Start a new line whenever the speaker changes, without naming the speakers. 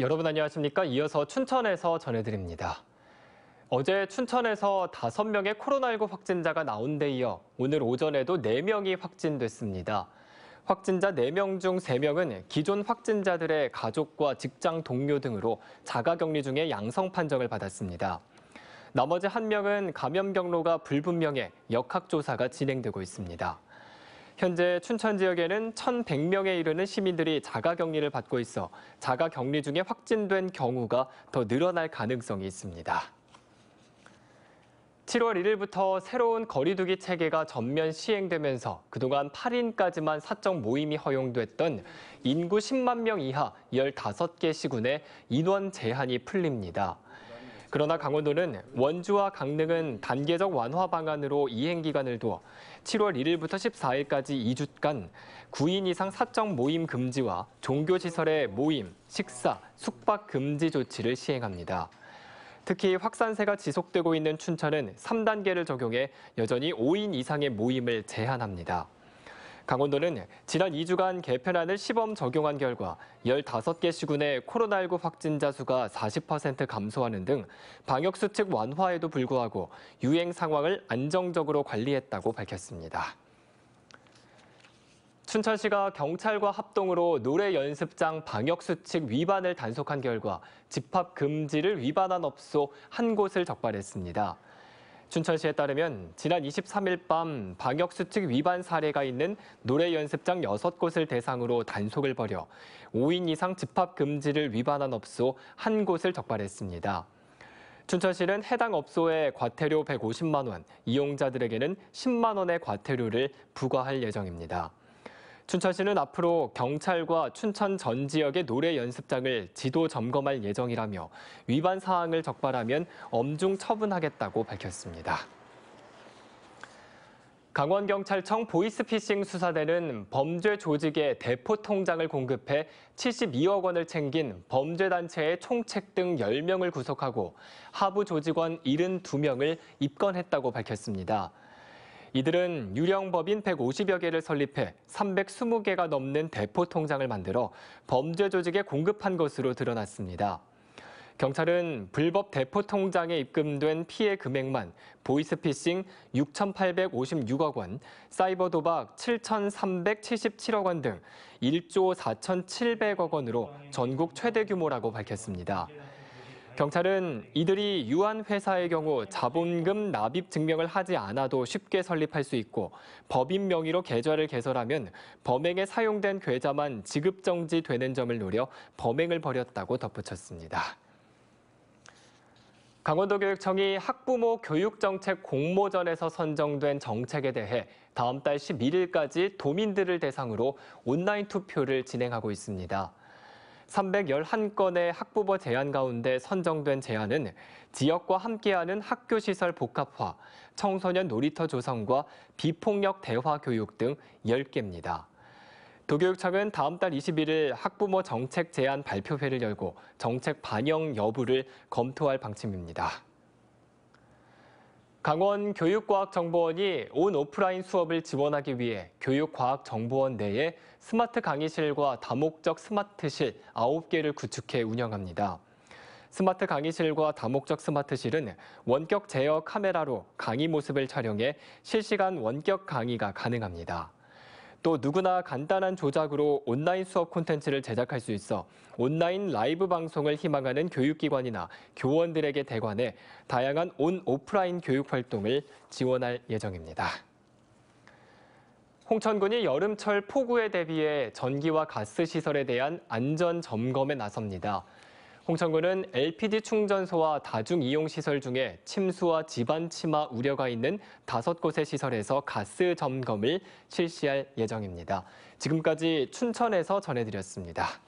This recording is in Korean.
여러분 안녕하십니까? 이어서 춘천에서 전해드립니다. 어제 춘천에서 5명의 코로나19 확진자가 나온 데 이어 오늘 오전에도 4명이 확진됐습니다. 확진자 4명 중 3명은 기존 확진자들의 가족과 직장 동료 등으로 자가격리 중에 양성 판정을 받았습니다. 나머지 1명은 감염 경로가 불분명해 역학조사가 진행되고 있습니다. 현재 춘천 지역에는 1,100명에 이르는 시민들이 자가격리를 받고 있어 자가격리 중에 확진된 경우가 더 늘어날 가능성이 있습니다. 7월 1일부터 새로운 거리두기 체계가 전면 시행되면서 그동안 8인까지만 사적 모임이 허용됐던 인구 10만 명 이하 15개 시군의 인원 제한이 풀립니다. 그러나 강원도는 원주와 강릉은 단계적 완화 방안으로 이행 기간을 두어 7월 1일부터 14일까지 2주간 9인 이상 사적 모임 금지와 종교시설의 모임, 식사, 숙박 금지 조치를 시행합니다. 특히 확산세가 지속되고 있는 춘천은 3단계를 적용해 여전히 5인 이상의 모임을 제한합니다. 강원도는 지난 2주간 개편안을 시범 적용한 결과 15개 시군의 코로나19 확진자 수가 40% 감소하는 등 방역수칙 완화에도 불구하고 유행 상황을 안정적으로 관리했다고 밝혔습니다. 춘천시가 경찰과 합동으로 노래 연습장 방역수칙 위반을 단속한 결과 집합 금지를 위반한 업소 한 곳을 적발했습니다. 춘천시에 따르면 지난 23일 밤 방역수칙 위반 사례가 있는 노래 연습장 6곳을 대상으로 단속을 벌여 5인 이상 집합 금지를 위반한 업소 한 곳을 적발했습니다. 춘천시는 해당 업소에 과태료 150만 원, 이용자들에게는 10만 원의 과태료를 부과할 예정입니다. 춘천시는 앞으로 경찰과 춘천 전 지역의 노래 연습장을 지도 점검할 예정이라며 위반 사항을 적발하면 엄중 처분하겠다고 밝혔습니다. 강원경찰청 보이스피싱 수사대는 범죄 조직에 대포 통장을 공급해 72억 원을 챙긴 범죄단체의 총책 등 10명을 구속하고 하부 조직원 72명을 입건했다고 밝혔습니다. 이들은 유령법인 150여 개를 설립해 320개가 넘는 대포 통장을 만들어 범죄 조직에 공급한 것으로 드러났습니다. 경찰은 불법 대포 통장에 입금된 피해 금액만 보이스피싱 6,856억 원, 사이버 도박 7,377억 원 등 1조 4,700억 원으로 전국 최대 규모라고 밝혔습니다. 경찰은 이들이 유한 회사의 경우 자본금 납입 증명을 하지 않아도 쉽게 설립할 수 있고 법인 명의로 계좌를 개설하면 범행에 사용된 계좌만 지급 정지되는 점을 노려 범행을 벌였다고 덧붙였습니다. 강원도교육청이 학부모 교육정책 공모전에서 선정된 정책에 대해 다음 달 11일까지 도민들을 대상으로 온라인 투표를 진행하고 있습니다. 311건의 학부모 제안 가운데 선정된 제안은 지역과 함께하는 학교시설 복합화, 청소년 놀이터 조성과 비폭력 대화 교육 등 10개입니다. 도교육청은 다음 달 21일 학부모 정책 제안 발표회를 열고 정책 반영 여부를 검토할 방침입니다. 강원교육과학정보원이 온 오프라인 수업을 지원하기 위해 교육과학정보원 내에 스마트 강의실과 다목적 스마트실 9개를 구축해 운영합니다. 스마트 강의실과 다목적 스마트실은 원격 제어 카메라로 강의 모습을 촬영해 실시간 원격 강의가 가능합니다. 또 누구나 간단한 조작으로 온라인 수업 콘텐츠를 제작할 수 있어 온라인 라이브 방송을 희망하는 교육기관이나 교원들에게 대관해 다양한 온 오프라인 교육 활동을 지원할 예정입니다. 홍천군이 여름철 폭우에 대비해 전기와 가스 시설에 대한 안전 점검에 나섭니다. 홍천군은 LPD 충전소와 다중이용시설 중에 침수와 집안 침하 우려가 있는 다섯 곳의 시설에서 가스 점검을 실시할 예정입니다. 지금까지 춘천에서 전해드렸습니다.